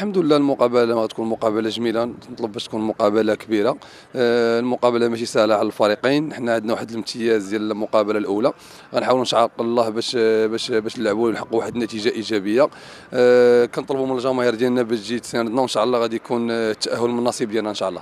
الحمد لله المقابله ما تكون مقابله جميله نطلب باش تكون مقابله كبيره آه، المقابله ماشي سهله على الفريقين حنا عندنا واحد الامتياز ديال المقابله الاولى غنحاولوا نشعر الله باش باش باش نلعبوا ونحققوا واحد النتيجه ايجابيه آه، كنطلبوا من الجماهير ديالنا باش تجي تساندنا وان شاء الله غادي يكون آه، التاهل من النصيب ديالنا ان شاء الله